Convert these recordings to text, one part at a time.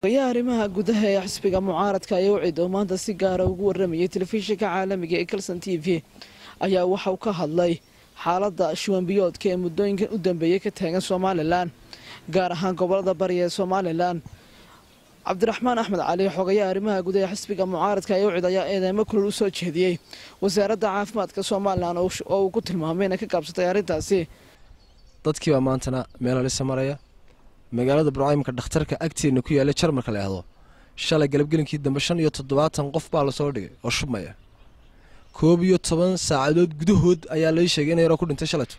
ogayaha arrimaha gudaha ee xisbiga mucaaradka ayowcid oo maanta si gaara ugu waramayay telefishinka caalamiga ee kalson t v ayaa waxauu ka hadlay xaaladda shuwanbiyoodka ee muddooyinkan u dambeeyey ka taagan somalilan gaar ahaan gobolada bari ee somalilan cabdiraxmaan axmed cali xogayaha arrimaha gudaha ee xisbiga mucaaradka ayowcid ayaa eedeymo kulul u soo jeediyey wasaaradda caafimaadka somalilan oo uu ku tilmaamay inay ka gaabsatay arrintaasi dadkiibaa maantana meel halisa maraya magaalada burcaymka dhakhtarka agteena ku yaala jarmalka la ahdo shalay galabgelinkii dambe shan iyo toddobaatan qof baa lasoo dhigay oo shubmaya koob iyo toban saacadood gudahood ayaa lai sheegay inay yaroo ku dhintay shalayto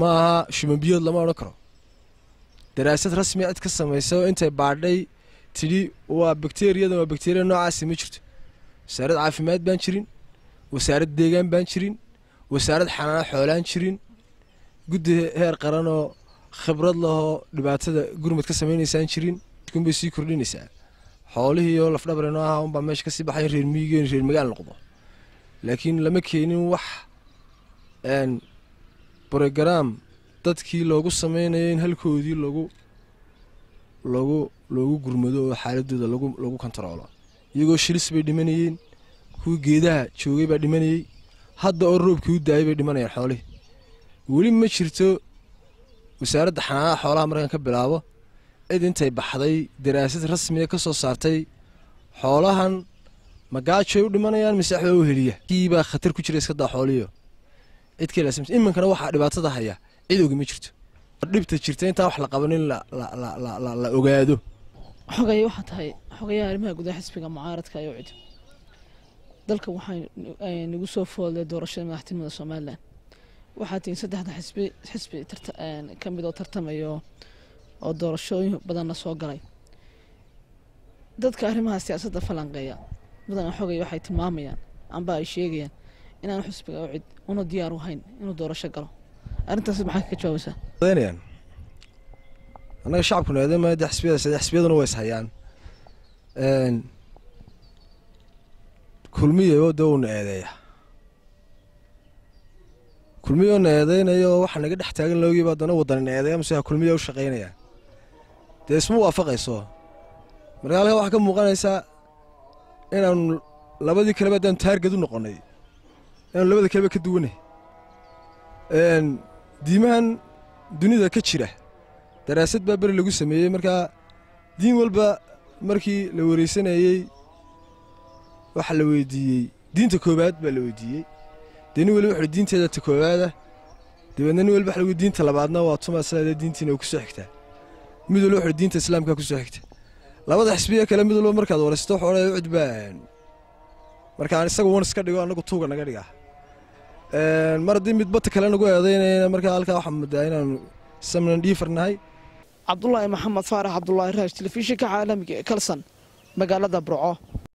ma aha shumanbiyood lama odhan karo daraasad rasmiga ah cid ka samaysay oo intay baadhay tidhi waa bakteriyadan waa bakteriya noocaasi ma jirto wasaarad caafimaad baan jirin wasaarad deegaan baan jirin wasaarad xanaano xoolaan jirin guddi heer qaranoo khibrad lahoo dhibaatada gurmad ka samaynaysaan jirin kun sii kordhinaysaa xoolihiioo lafdhabre noo ahaa unbaa meesha kasii baxay reer miyigeenu reer magaal noqdo laakiin lama keenin wax brogaraam dadkii loogu samaynayo in halkoodii logu logu loogu gurmado oo xaaladooda lagu lagu kontaroolo iyagoo shilis bay dhimanayeen kuwii geedaha joogay baa dhimanayey hadda oo roobkii u daayay bay dhimanayaan xoolihii weli ma jirto wasaaradda xanaanada xoolaha markaan ka bilaabo cid intay baxday daraasad rasmiga ah ka soo saartay xoolahan magaajoy u dhimanayaan mise axbaa u heliya kiibaa khatar ku jira iska xooliyo cid waxaa dhibaatada haya cid ogima ma jirto dhibta jirta intaa wax la qabanin la ogaado xogay waxaa tahay xogayaha arrimaha gudaha xisbiga mucaaradka ayo cid dalka waxaa nagu soo foolday doorashada madaxtinimada somalilan waxaa tihiin saddexda xisbi xisbi ka mid oo tartamayo oo doorashooyin badanna soo galay dadka arrimaha siyaasadda falanqeeya mudana xogay waxay tilmaamayaan amba ay sheegayaan inaan xusbiga cid una diyaar u hayn inuu doorasho galo arrintaas maxaa ka jawaabaysaa annaga shacabkuna aadama de xisbiyada xisbiyaduna way ishayaan kulmiyaba downa eedeeya kulmiyo na eedaynayo waxaa naga dhex taagan loogiiba haddana waddanina eedeeya masiha kulmiya u shaqaynayaan dee isma waafaqayso marka halkan waxaa ka muuqanaysaa inaanu labadii kaleba haddaan taarged u noqonay inaanu labada kaleba ka duwanay diimahan dunida ka jira daraasad baa beri lagu sameeyey markaa diin walba markii la waraysanayey waxaa la weydiiyey diinta koowaad baa la weydiiyey de nin waliba wuxuui diinteeda ta koowaada dabeedna nin waliba waxau diinta labaadna waa tumasleeda diintiina ku soo xigtaa mid waliba wuxuui diinta islaamka ku soo xigta labada xisbiye kale mid waliba markaad waraysato waxu odhaya cudbaan markaan isaga wan iska dhigo annagu tuuga naga dhigaa mar haddii midbata kale nagu eedaynayna markaa halkaa waxaan muddaa inaan samnan dhiifarnahay cabdulaahi maxamed faarax cabdulaahi raash telefishinka caalamiga ee kalsan magaalada burco